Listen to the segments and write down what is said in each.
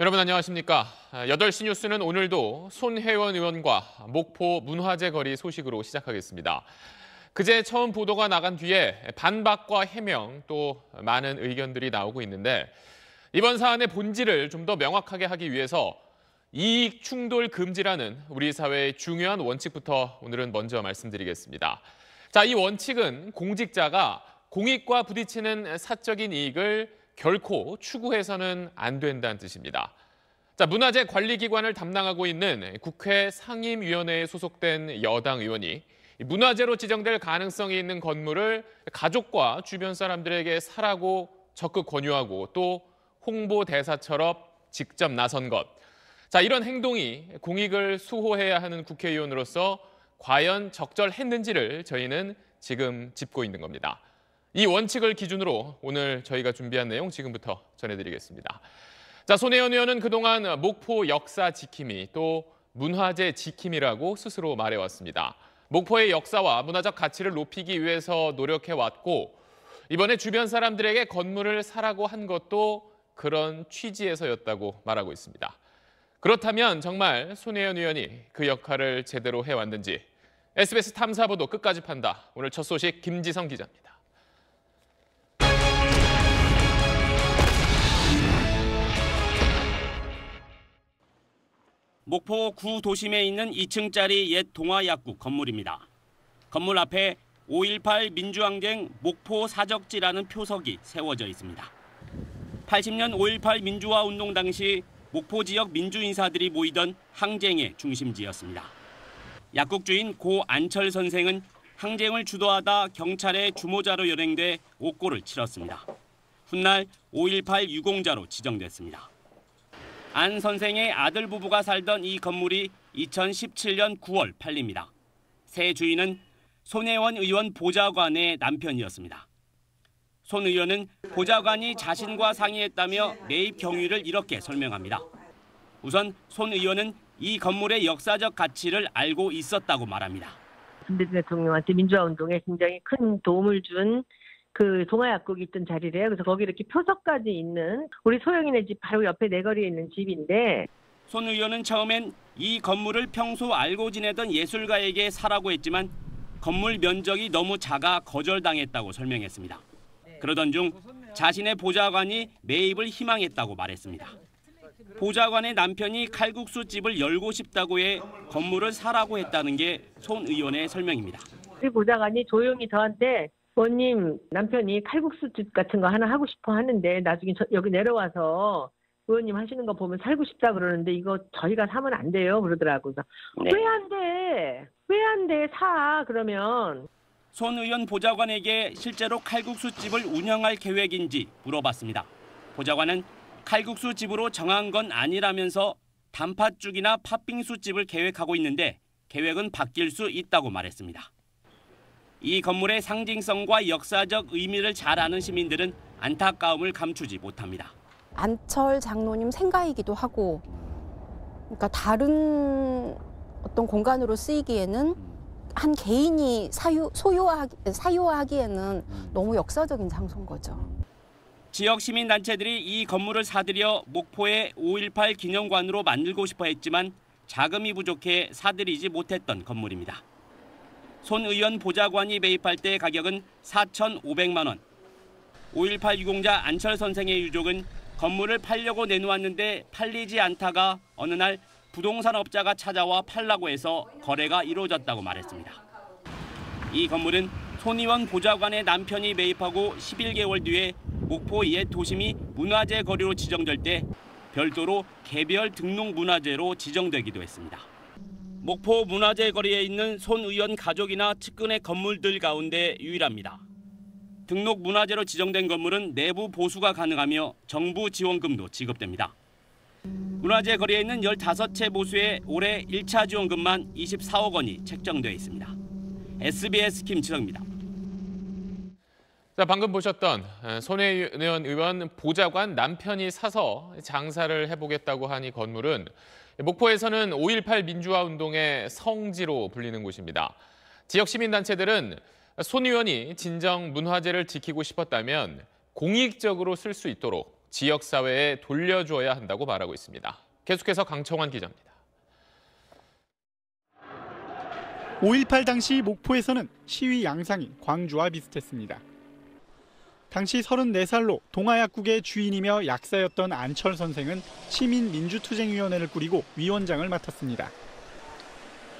여러분 안녕하십니까. 8시 뉴스는 오늘도 손혜원 의원과 목포 문화재 거리 소식으로 시작하겠습니다. 그제 처음 보도가 나간 뒤에 반박과 해명 또 많은 의견들이 나오고 있는데 이번 사안의 본질을 좀 더 명확하게 하기 위해서 이익 충돌 금지라는 우리 사회의 중요한 원칙부터 오늘은 먼저 말씀드리겠습니다. 자, 이 원칙은 공직자가 공익과 부딪히는 사적인 이익을 결코 추구해서는 안 된다는 뜻입니다. 자, 문화재 관리기관을 담당하고 있는 국회 상임위원회에 소속된 여당 의원이 문화재로 지정될 가능성이 있는 건물을 가족과 주변 사람들에게 사라고 적극 권유하고 또 홍보 대사처럼 직접 나선 것. 자, 이런 행동이 공익을 수호해야 하는 국회의원으로서 과연 적절했는지를 저희는 지금 짚고 있는 겁니다. 이 원칙을 기준으로 오늘 저희가 준비한 내용 지금부터 전해드리겠습니다. 자, 손혜원 의원은 그동안 목포 역사 지킴이 또 문화재 지킴이라고 스스로 말해왔습니다. 목포의 역사와 문화적 가치를 높이기 위해서 노력해왔고 이번에 주변 사람들에게 건물을 사라고 한 것도 그런 취지에서였다고 말하고 있습니다. 그렇다면 정말 손혜연 의원이 그 역할을 제대로 해왔는지 SBS 탐사보도 끝까지 판다. 오늘 첫 소식 김지성 기자입니다. 목포 구 도심에 있는 2층짜리 옛 동화약국 건물입니다. 건물 앞에 5.18 민주항쟁 목포 사적지라는 표석이 세워져 있습니다. 80년 5.18 민주화 운동 당시 목포 지역 민주인사들이 모이던 항쟁의 중심지였습니다. 약국 주인 고 안철 선생은 항쟁을 주도하다 경찰의 주모자로 연행돼 옥고를 치렀습니다. 훗날 5.18 유공자로 지정됐습니다. 안 선생의 아들 부부가 살던 이 건물이 2017년 9월 팔립니다. 새 주인은 손혜원 의원 보좌관의 남편이었습니다. 손 의원은 보좌관이 자신과 상의했다며 매입 경위를 이렇게 설명합니다. 우선 손 의원은 이 건물의 역사적 가치를 알고 있었다고 말합니다. 문재 대통령한테 민주화 운동에 굉장히 큰 도움을 준그 동아 약국이 있던 자리래요. 그래서 거기 이렇게 표석까지 있는 우리 소영이네 집 바로 옆에 내거리에 네 있는 집인데 손 의원은 처음엔 이 건물을 평소 알고 지내던 예술가에게 사라고 했지만 건물 면적이 너무 작아 거절당했다고 설명했습니다. 네. 그러던 중 자신의 보좌관이 매입을 희망했다고 말했습니다. 보좌관의 남편이 칼국수 집을 열고 싶다고 해 건물을 사라고 했다는 게 손 의원의 설명입니다. 우리 보좌관이 조용히 저한테 부모님 남편이 칼국수집 같은 거 하나 하고 싶어 하는데 나중에 저, 여기 내려와서 부모님 하시는 거 보면 살고 싶다 그러는데 이거 저희가 사면 안 돼요 그러더라고요. 네. 왜안 돼? 왜 안 돼? 사 그러면. 손 의원 보좌관에게 실제로 칼국수집을 운영할 계획인지 물어봤습니다. 보좌관은 칼국수집으로 정한 건 아니라면서 단팥죽이나 팥빙수집을 계획하고 있는데 계획은 바뀔 수 있다고 말했습니다. 이 건물의 상징성과 역사적 의미를 잘 아는 시민들은 안타까움을 감추지 못합니다. 안철 장로님 생가이기도 하고 그러니까 다른 어떤 공간으로 쓰이기에는 한 개인이 사유, 소유하기사유하기에는 음. 너무 역사적인 장소인 거죠. 지역 시민단체들이 이 건물을 사들여 목포의 5.18 기념관으로 만들고 싶어 했지만 자금이 부족해 사들이지 못했던 건물입니다. 손 의원 보좌관이 매입할 때 가격은 4,500만 원. 5.18 유공자 안철 선생의 유족은 건물을 팔려고 내놓았는데 팔리지 않다가 어느 날 부동산 업자가 찾아와 팔라고 해서 거래가 이루어졌다고 말했습니다. 이 건물은 손 의원 보좌관의 남편이 매입하고 11개월 뒤에 목포 옛 도심이 문화재 거리로 지정될 때 별도로 개별 등록 문화재로 지정되기도 했습니다. 목포 문화재 거리에 있는 손 의원 가족이나 측근의 건물들 가운데 유일합니다. 등록 문화재로 지정된 건물은 내부 보수가 가능하며 정부 지원금도 지급됩니다. 문화재 거리에 있는 15채 보수에 올해 1차 지원금만 24억 원이 책정돼 있습니다. SBS 김지성입니다. 자, 방금 보셨던 손혜연 의원 보좌관 남편이 사서 장사를 해보겠다고 한이 건물은 목포에서는 5.18 민주화 운동의 성지로 불리는 곳입니다. 지역 시민단체들은 손 의원이 진정 문화재를 지키고 싶었다면 공익적으로 쓸 수 있도록 지역사회에 돌려줘야 한다고 말하고 있습니다. 계속해서 강청환 기자입니다. 5.18 당시 목포에서는 시위 양상이 광주와 비슷했습니다. 당시 34살로 동아약국의 주인이며 약사였던 안철 선생은 시민민주투쟁위원회를 꾸리고 위원장을 맡았습니다.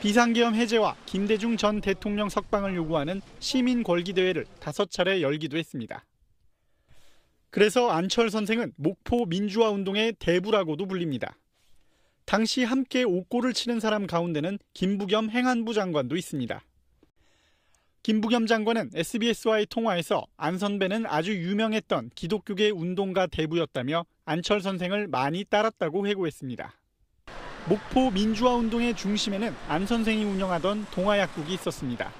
비상계엄 해제와 김대중 전 대통령 석방을 요구하는 시민궐기대회를 다섯 차례 열기도 했습니다. 그래서 안철 선생은 목포 민주화운동의 대부라고도 불립니다. 당시 함께 옥골을 치는 사람 가운데는 김부겸 행안부 장관도 있습니다. 김부겸 장관은 SBS와의 통화에서 안 선배는 아주 유명했던 기독교계 운동가 대부였다며 안철 선생을 많이 따랐다고 회고했습니다. 목포 민주화 운동의 중심에는 안 선생이 운영하던 동아약국이 있었습니다.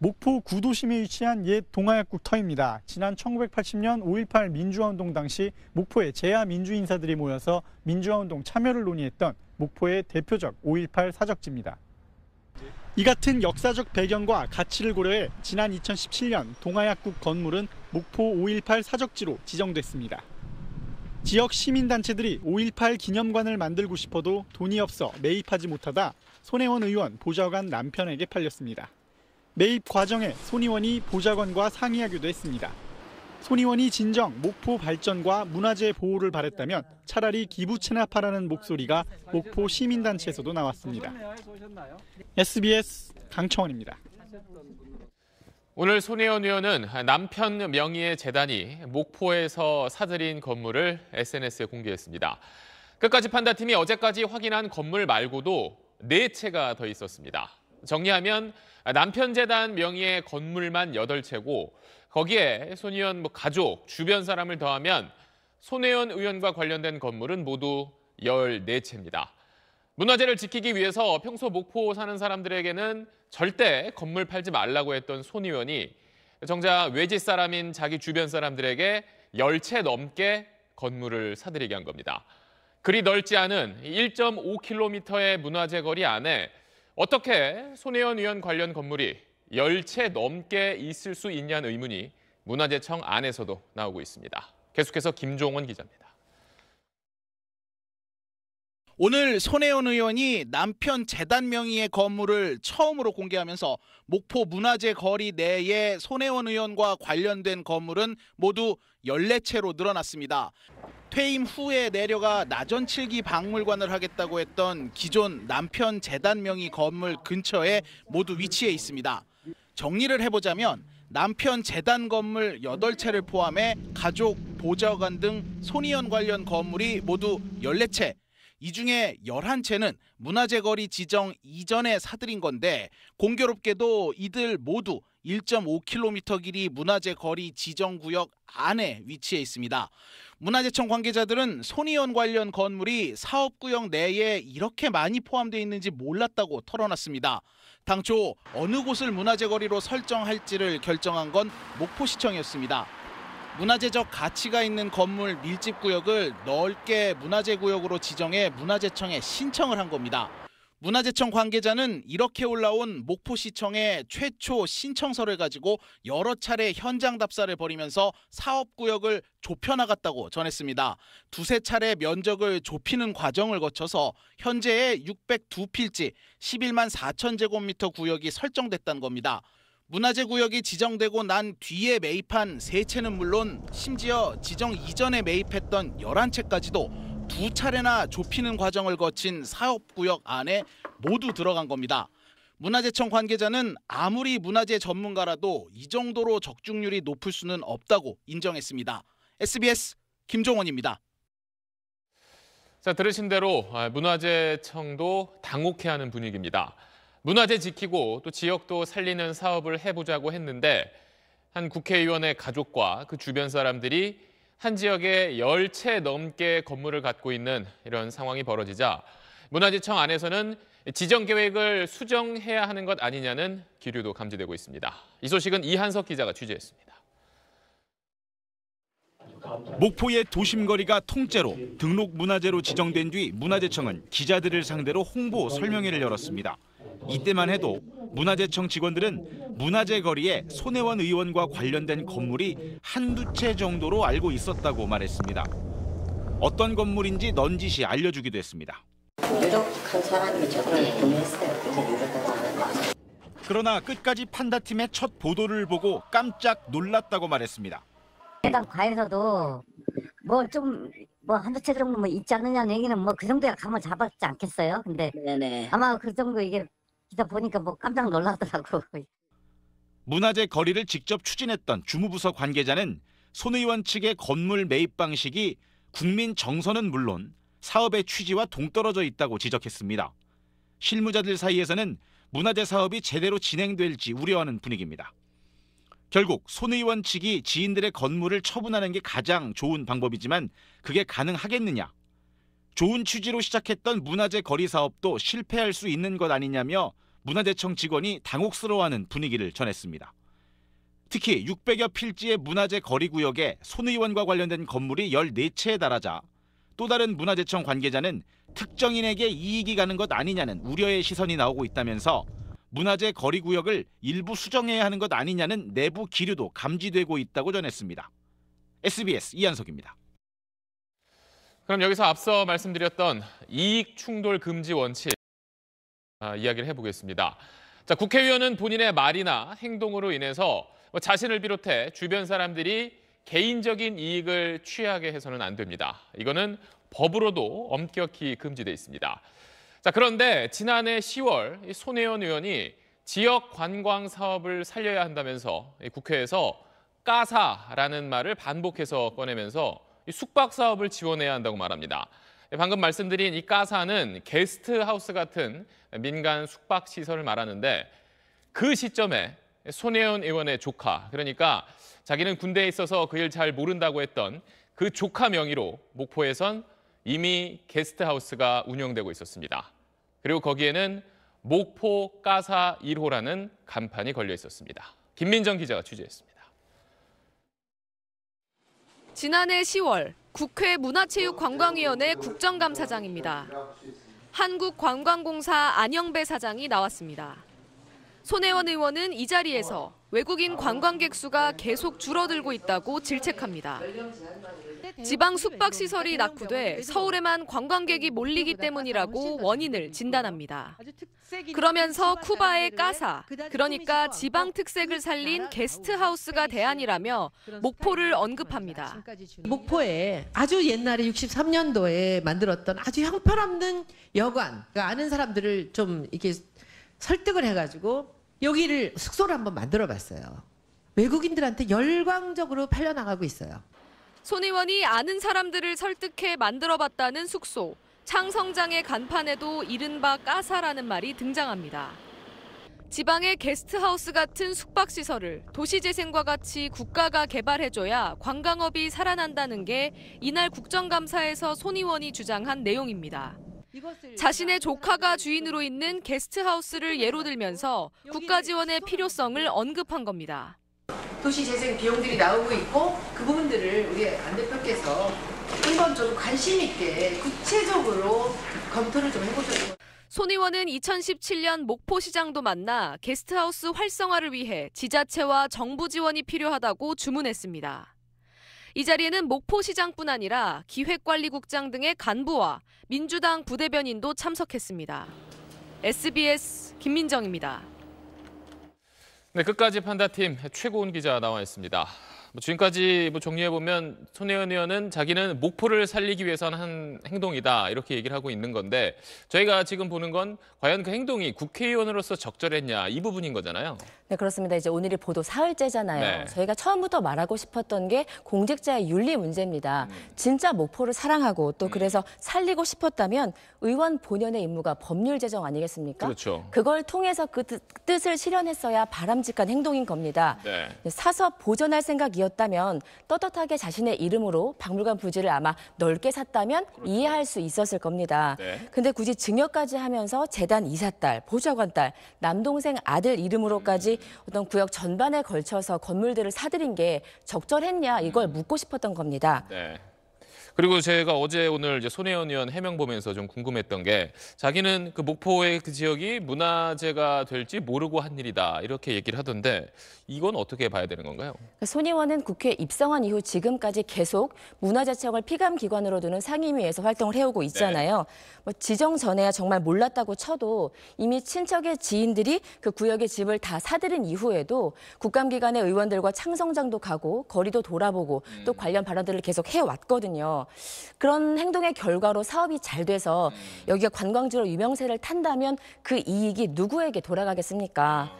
목포 구도심에 위치한 옛 동아약국 터입니다. 지난 1980년 5.18 민주화운동 당시 목포의 재야 민주인사들이 모여서 민주화운동 참여를 논의했던 목포의 대표적 5.18 사적지입니다. 이 같은 역사적 배경과 가치를 고려해 지난 2017년 동아약국 건물은 목포 5.18 사적지로 지정됐습니다. 지역 시민단체들이 5.18 기념관을 만들고 싶어도 돈이 없어 매입하지 못하다 손혜원 의원 보좌관 남편에게 팔렸습니다. 매입 과정에 손 의원이 보좌관과 상의하기도 했습니다. 손의원이 진정 목포 발전과 문화재 보호를 바랬다면 차라리 기부 체납하라는 목소리가 목포 시민단체에서도 나왔습니다. SBS 강청원입니다. 오늘 손혜원 의원은 남편 명의의 재단이 목포에서 사들인 건물을 SNS에 공개했습니다. 끝까지 판다팀이 어제까지 확인한 건물 말고도 4채가 더 있었습니다. 정리하면 남편 재단 명의의 건물만 8채고 거기에 손의원뭐 가족, 주변 사람을 더하면 손혜원 의원과 관련된 건물은 모두 14채입니다. 문화재를 지키기 위해서 평소 목포 사는 사람들에게는 절대 건물 팔지 말라고 했던 손 의원이 정작 외지 사람인 자기 주변 사람들에게 10채 넘게 건물을 사들이게 한 겁니다. 그리 넓지 않은 1.5km의 문화재 거리 안에 어떻게 손혜원 의원 관련 건물이 열채 넘게 있을 수 있냐는 의문이 문화재청 안에서도 나오고 있습니다. 계속해서 김종원 기자입니다. 오늘 손혜원 의원이 남편 재단 명의의 건물을 처음으로 공개하면서 목포 문화재 거리 내에 손혜원 의원과 관련된 건물은 모두 14채로 늘어났습니다. 퇴임 후에 내려가 나전칠기 박물관을 하겠다고 했던 기존 남편 재단 명의 건물 근처에 모두 위치해 있습니다. 정리를 해보자면 남편 재단 건물 8채를 포함해 가족, 보좌관 등 소니연 관련 건물이 모두 14채 이 중에 11채는 문화재거리 지정 이전에 사들인 건데 공교롭게도 이들 모두 1.5km 길이 문화재 거리 지정 구역 안에 위치해 있습니다. 문화재청 관계자들은 손이연 관련 건물이 사업구역 내에 이렇게 많이 포함되어 있는지 몰랐다고 털어놨습니다. 당초 어느 곳을 문화재거리로 설정할지를 결정한 건 목포시청이었습니다. 문화재적 가치가 있는 건물 밀집 구역을 넓게 문화재 구역으로 지정해 문화재청에 신청을 한 겁니다. 문화재청 관계자는 이렇게 올라온 목포시청의 최초 신청서를 가지고 여러 차례 현장 답사를 벌이면서 사업구역을 좁혀나갔다고 전했습니다. 두세 차례 면적을 좁히는 과정을 거쳐서 현재의 602필지 11만 4천 제곱미터 구역이 설정됐다는 겁니다. 문화재 구역이 지정되고 난 뒤에 매입한 세 채는 물론 심지어 지정 이전에 매입했던 11채까지도 두 차례나 좁히는 과정을 거친 사업구역 안에 모두 들어간 겁니다. 문화재청 관계자는 아무리 문화재 전문가라도 이 정도로 적중률이 높을 수는 없다고 인정했습니다. SBS 김종원입니다. 자, 들으신 대로 아, 문화재청도 당혹해하는 분위기입니다. 문화재 지키고 또 지역도 살리는 사업을 해보자고 했는데 한 국회의원의 가족과 그 주변 사람들이 한 지역에 열채 넘게 건물을 갖고 있는 이런 상황이 벌어지자 문화재청 안에서는 지정 계획을 수정해야 하는 것 아니냐는 기류도 감지되고 있습니다. 이 소식은 이한석 기자가 취재했습니다. 목포의 도심거리가 통째로 등록 문화재로 지정된 뒤 문화재청은 기자들을 상대로 홍보 설명회를 열었습니다. 이때만 해도 문화재청 직원들은 문화재 거리에 손혜원 의원과 관련된 건물이 한두 채 정도로 알고 있었다고 말했습니다. 어떤 건물인지 넌지시 알려주기도 했습니다. 유력한 사람이 저걸 구매어요 그러나 끝까지 판다팀의 첫 보도를 보고 깜짝 놀랐다고 말했습니다. 해당 과에서도 뭐 좀뭐 뭐 한두 채 정도 뭐 있지 않느냐는 얘기는 뭐 그 정도야 감을 잡았지 않겠어요? 근데 네네. 아마 그 정도 이게 진짜 보니까 뭐 깜짝 놀라더라고. 문화재 거리를 직접 추진했던 주무부서 관계자는 손 의원 측의 건물 매입 방식이 국민 정서는 물론 사업의 취지와 동떨어져 있다고 지적했습니다. 실무자들 사이에서는 문화재 사업이 제대로 진행될지 우려하는 분위기입니다. 결국 손 의원 측이 지인들의 건물을 처분하는 게 가장 좋은 방법이지만 그게 가능하겠느냐? 좋은 취지로 시작했던 문화재 거리 사업도 실패할 수 있는 것 아니냐며 문화재청 직원이 당혹스러워하는 분위기를 전했습니다. 특히 600여 필지의 문화재 거리 구역에 손 의원과 관련된 건물이 14채에 달하자 또 다른 문화재청 관계자는 특정인에게 이익이 가는 것 아니냐는 우려의 시선이 나오고 있다면서 문화재 거리 구역을 일부 수정해야 하는 것 아니냐는 내부 기류도 감지되고 있다고 전했습니다. SBS 이한석입니다. 그럼 여기서 앞서 말씀드렸던 이익 충돌 금지 원칙 아, 이야기를 해보겠습니다. 자, 국회의원은 본인의 말이나 행동으로 인해서 뭐 자신을 비롯해 주변 사람들이 개인적인 이익을 취하게 해서는 안 됩니다. 이거는 법으로도 엄격히 금지돼 있습니다. 자, 그런데 지난해 10월 손혜원 의원이 지역 관광 사업을 살려야 한다면서 국회에서 까사라는 말을 반복해서 꺼내면서 숙박 사업을 지원해야 한다고 말합니다. 예, 방금 말씀드린 이 가사는 게스트하우스 같은 민간 숙박시설을 말하는데 그 시점에 손혜원 의원의 조카, 그러니까 자기는 군대에 있어서 그 일 잘 모른다고 했던 그 조카 명의로 목포에선 이미 게스트하우스가 운영되고 있었습니다. 그리고 거기에는 목포 가사 1호라는 간판이 걸려 있었습니다. 김민정 기자가 취재했습니다. 지난해 10월 국회 문화체육관광위원회 국정감사장입니다. 한국관광공사 안영배 사장이 나왔습니다. 손혜원 의원은 이 자리에서 외국인 관광객 수가 계속 줄어들고 있다고 질책합니다. 지방 숙박시설이 낙후돼 서울에만 관광객이 그 몰리기 때문이라고 원인을 진단합니다. 그러면서 쿠바의 까사, 그러니까 지방 어, 특색을 그 살린 게스트하우스가 대안이라며 목포를 언급합니다. 목포에 아주 옛날에 63년도에 만들었던 아주 형편없는 여관, 그러니까 아는 사람들을 좀 이렇게 설득을 해가지고 여기를 숙소를 한번 만들어 봤어요. 외국인들한테 열광적으로 팔려나가고 있어요. 손 의원이 아는 사람들을 설득해 만들어봤다는 숙소, 창성장의 간판에도 이른바 까사라는 말이 등장합니다. 지방의 게스트하우스 같은 숙박시설을 도시재생과 같이 국가가 개발해줘야 관광업이 살아난다는 게 이날 국정감사에서 손 의원이 주장한 내용입니다. 자신의 조카가 주인으로 있는 게스트하우스를 예로 들면서 국가 지원의 필요성을 언급한 겁니다. 도시재생 비용들이 나오고 있고 그 부분들을 우리 안 대표께서 한번 좀 관심 있게 구체적으로 검토를 좀해보셨으손 의원은 2017년 목포시장도 만나 게스트하우스 활성화를 위해 지자체와 정부 지원이 필요하다고 주문했습니다. 이 자리에는 목포시장뿐 아니라 기획관리국장 등의 간부와 민주당 부대변인도 참석했습니다. SBS 김민정입니다. 네, 끝까지 판다팀 최고운 기자 나와 있습니다. 뭐 지금까지 뭐 정리해보면 손혜원 의원은 자기는 목포를 살리기 위해서 한 행동이다 이렇게 얘기를 하고 있는 건데 저희가 지금 보는 건 과연 그 행동이 국회의원으로서 적절했냐 이 부분인 거잖아요. 네 그렇습니다. 이제 오늘이 보도 사흘째잖아요. 네. 저희가 처음부터 말하고 싶었던 게 공직자의 윤리 문제입니다. 음. 진짜 목포를 사랑하고 또 음. 그래서 음. 살리고 싶었다면 의원 본연의 임무가 법률 제정 아니겠습니까? 그렇죠. 그걸 통해서 그 뜻을 실현했어야 바람직한 행동인 겁니다. 네. 사서 보존할 생각이었 아니었다면 떳떳하게 자신의 이름으로 박물관 부지를 아마 넓게 샀다면 그렇죠. 이해할 수 있었을 겁니다. 네. 근데 굳이 증여까지 하면서 재단 이사 딸, 보좌관 딸, 남동생 아들 이름으로까지 어떤 구역 전반에 걸쳐서 건물들을 사들인 게 적절했냐 이걸 음. 묻고 싶었던 겁니다. 네. 그리고 제가 어제 오늘 이제 손혜원 의원 해명 보면서 좀 궁금했던 게 자기는 그 목포의 그 지역이 문화재가 될지 모르고 한 일이다 이렇게 얘기를 하던데 이건 어떻게 봐야 되는 건가요? 그러니까 손혜원은 국회 입성한 이후 지금까지 계속 문화재청을 피감기관으로 두는 상임위에서 활동을 해오고 네. 있잖아요. 네. 뭐 지정 전에야 정말 몰랐다고 쳐도 이미 친척의 지인들이 그 구역의 집을 다 사들인 이후에도 국감기관의 의원들과 창성장도 가고 거리도 돌아보고 음. 또 관련 발언들을 계속 해왔거든요. 그런 행동의 결과로 사업이 잘 돼서 음. 여기가 관광지로 유명세를 탄다면 그 이익이 누구에게 돌아가겠습니까?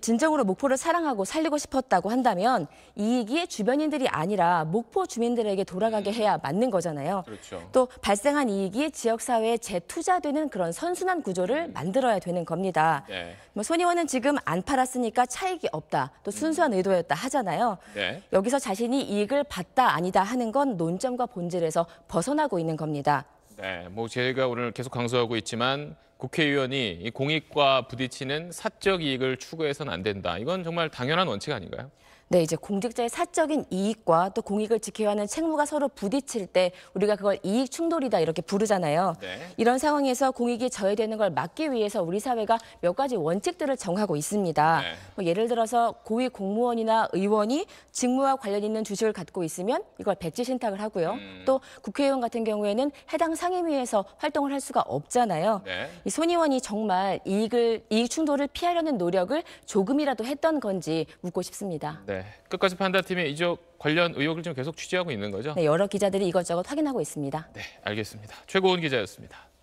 진정으로 목포를 사랑하고 살리고 싶었다고 한다면 이익이 주변인들이 아니라 목포 주민들에게 돌아가게 음. 해야 맞는 거잖아요. 그렇죠. 또 발생한 이익이 지역사회에 재투자되는 그런 선순환 구조를 음. 만들어야 되는 겁니다. 네. 뭐 손희원은 지금 안 팔았으니까 차익이 없다, 또 음. 순수한 의도였다 하잖아요. 네. 여기서 자신이 이익을 봤다 아니다 하는 건 논점과 본질에서 벗어나고 있는 겁니다. 네, 뭐 제가 오늘 계속 강조하고 있지만 국회의원이 이 공익과 부딪히는 사적 이익을 추구해서는 안 된다. 이건 정말 당연한 원칙 아닌가요? 네, 이제 공직자의 사적인 이익과 또 공익을 지켜야 하는 책무가 서로 부딪힐 때 우리가 그걸 이익 충돌이다 이렇게 부르잖아요. 네. 이런 상황에서 공익이 저해되는 걸 막기 위해서 우리 사회가 몇 가지 원칙들을 정하고 있습니다. 네. 뭐 예를 들어서 고위 공무원이나 의원이 직무와 관련 있는 주식을 갖고 있으면 이걸 백지 신탁을 하고요. 음. 또 국회의원 같은 경우에는 해당 상임위에서 활동을 할 수가 없잖아요. 네. 이 손의원이 정말 이익을 이익 충돌을 피하려는 노력을 조금이라도 했던 건지 묻고 싶습니다. 네. 네, 끝까지 판다팀이 이적 관련 의혹을 지 계속 취재하고 있는 거죠? 네, 여러 기자들이 이것저것 확인하고 있습니다. 네, 알겠습니다. 최고은 기자였습니다.